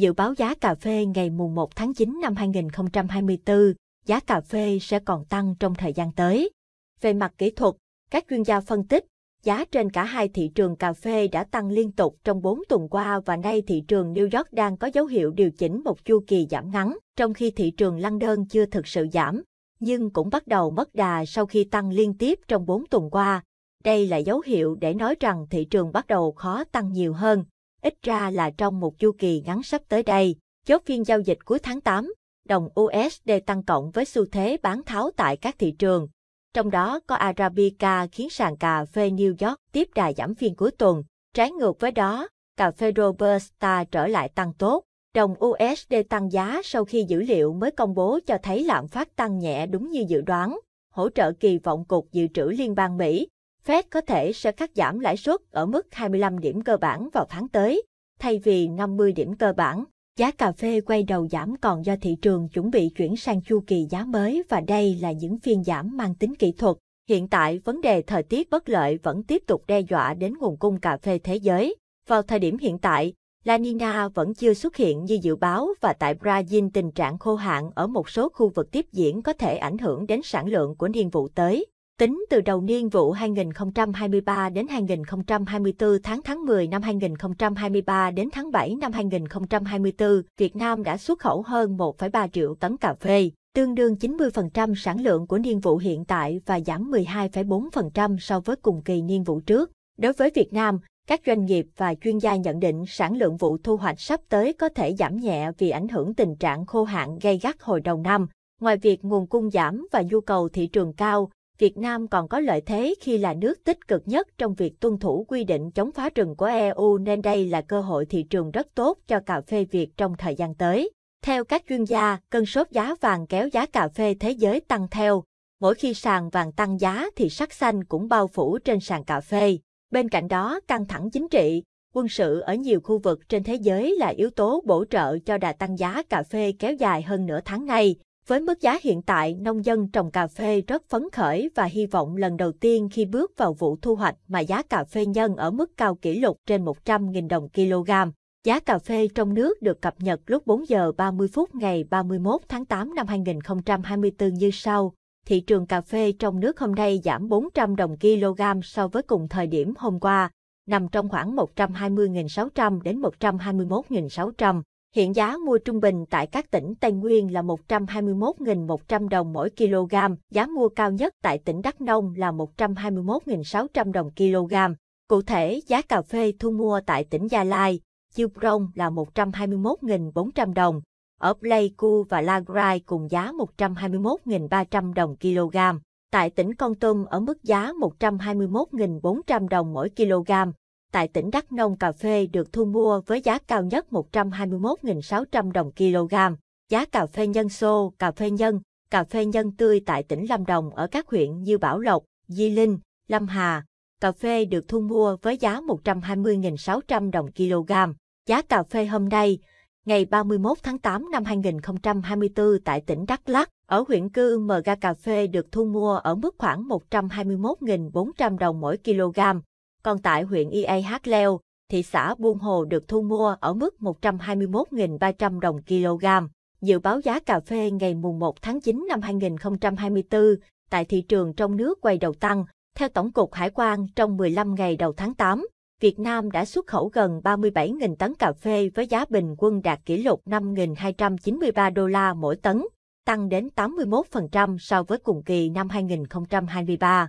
Dự báo giá cà phê ngày mùng 1 tháng 9 năm 2024, giá cà phê sẽ còn tăng trong thời gian tới. Về mặt kỹ thuật, các chuyên gia phân tích, giá trên cả hai thị trường cà phê đã tăng liên tục trong 4 tuần qua và nay thị trường New York đang có dấu hiệu điều chỉnh một chu kỳ giảm ngắn, trong khi thị trường lăng đơn chưa thực sự giảm, nhưng cũng bắt đầu mất đà sau khi tăng liên tiếp trong 4 tuần qua. Đây là dấu hiệu để nói rằng thị trường bắt đầu khó tăng nhiều hơn ít ra là trong một chu kỳ ngắn sắp tới đây, chốt phiên giao dịch cuối tháng 8, đồng USD tăng cộng với xu thế bán tháo tại các thị trường. Trong đó có Arabica khiến sàn cà phê New York tiếp đà giảm phiên cuối tuần. Trái ngược với đó, cà phê Robusta trở lại tăng tốt. Đồng USD tăng giá sau khi dữ liệu mới công bố cho thấy lạm phát tăng nhẹ đúng như dự đoán, hỗ trợ kỳ vọng Cục Dự trữ Liên bang Mỹ. Fed có thể sẽ cắt giảm lãi suất ở mức 25 điểm cơ bản vào tháng tới, thay vì 50 điểm cơ bản. Giá cà phê quay đầu giảm còn do thị trường chuẩn bị chuyển sang chu kỳ giá mới và đây là những phiên giảm mang tính kỹ thuật. Hiện tại, vấn đề thời tiết bất lợi vẫn tiếp tục đe dọa đến nguồn cung cà phê thế giới. Vào thời điểm hiện tại, La Nina vẫn chưa xuất hiện như dự báo và tại Brazil tình trạng khô hạn ở một số khu vực tiếp diễn có thể ảnh hưởng đến sản lượng của niên vụ tới. Tính từ đầu niên vụ 2023 đến 2024 tháng tháng 10 năm 2023 đến tháng 7 năm 2024, Việt Nam đã xuất khẩu hơn 1,3 triệu tấn cà phê, tương đương 90% sản lượng của niên vụ hiện tại và giảm 12,4% so với cùng kỳ niên vụ trước. Đối với Việt Nam, các doanh nghiệp và chuyên gia nhận định sản lượng vụ thu hoạch sắp tới có thể giảm nhẹ vì ảnh hưởng tình trạng khô hạn gây gắt hồi đầu năm. Ngoài việc nguồn cung giảm và nhu cầu thị trường cao, Việt Nam còn có lợi thế khi là nước tích cực nhất trong việc tuân thủ quy định chống phá rừng của EU nên đây là cơ hội thị trường rất tốt cho cà phê Việt trong thời gian tới. Theo các chuyên gia, cân sốt giá vàng kéo giá cà phê thế giới tăng theo. Mỗi khi sàn vàng tăng giá thì sắc xanh cũng bao phủ trên sàn cà phê. Bên cạnh đó, căng thẳng chính trị, quân sự ở nhiều khu vực trên thế giới là yếu tố bổ trợ cho đà tăng giá cà phê kéo dài hơn nửa tháng nay. Với mức giá hiện tại, nông dân trồng cà phê rất phấn khởi và hy vọng lần đầu tiên khi bước vào vụ thu hoạch mà giá cà phê nhân ở mức cao kỷ lục trên 100.000 đồng kg. Giá cà phê trong nước được cập nhật lúc 4 giờ 30 phút ngày 31 tháng 8 năm 2024 như sau. Thị trường cà phê trong nước hôm nay giảm 400 đồng kg so với cùng thời điểm hôm qua, nằm trong khoảng 120.600 đến 121.600. Hiện giá mua trung bình tại các tỉnh Tây Nguyên là 121.100 đồng mỗi kg, giá mua cao nhất tại tỉnh Đắk Nông là 121.600 đồng kg. Cụ thể, giá cà phê thu mua tại tỉnh Gia Lai, Chiêu Prong là 121.400 đồng, ở Pleiku và Lagrai cùng giá 121.300 đồng kg. Tại tỉnh Con Tum ở mức giá 121.400 đồng mỗi kg, tại tỉnh Đắk Nông cà phê được thu mua với giá cao nhất 121.600 đồng kg. Giá cà phê nhân xô, cà phê nhân, cà phê nhân tươi tại tỉnh Lâm Đồng ở các huyện như Bảo Lộc, Di Linh, Lâm Hà. Cà phê được thu mua với giá 120.600 đồng kg. Giá cà phê hôm nay, ngày 31 tháng 8 năm 2024 tại tỉnh Đắk Lắk, ở huyện Cư Mờ Ga Cà Phê được thu mua ở mức khoảng 121.400 đồng mỗi kg còn tại huyện IAH e Leo, thị xã Buôn Hồ được thu mua ở mức 121.300 đồng kg. Dự báo giá cà phê ngày mùng 1 tháng 9 năm 2024 tại thị trường trong nước quay đầu tăng. Theo Tổng cục Hải quan, trong 15 ngày đầu tháng 8, Việt Nam đã xuất khẩu gần 37.000 tấn cà phê với giá bình quân đạt kỷ lục 5.293 đô la mỗi tấn, tăng đến 81% so với cùng kỳ năm 2023.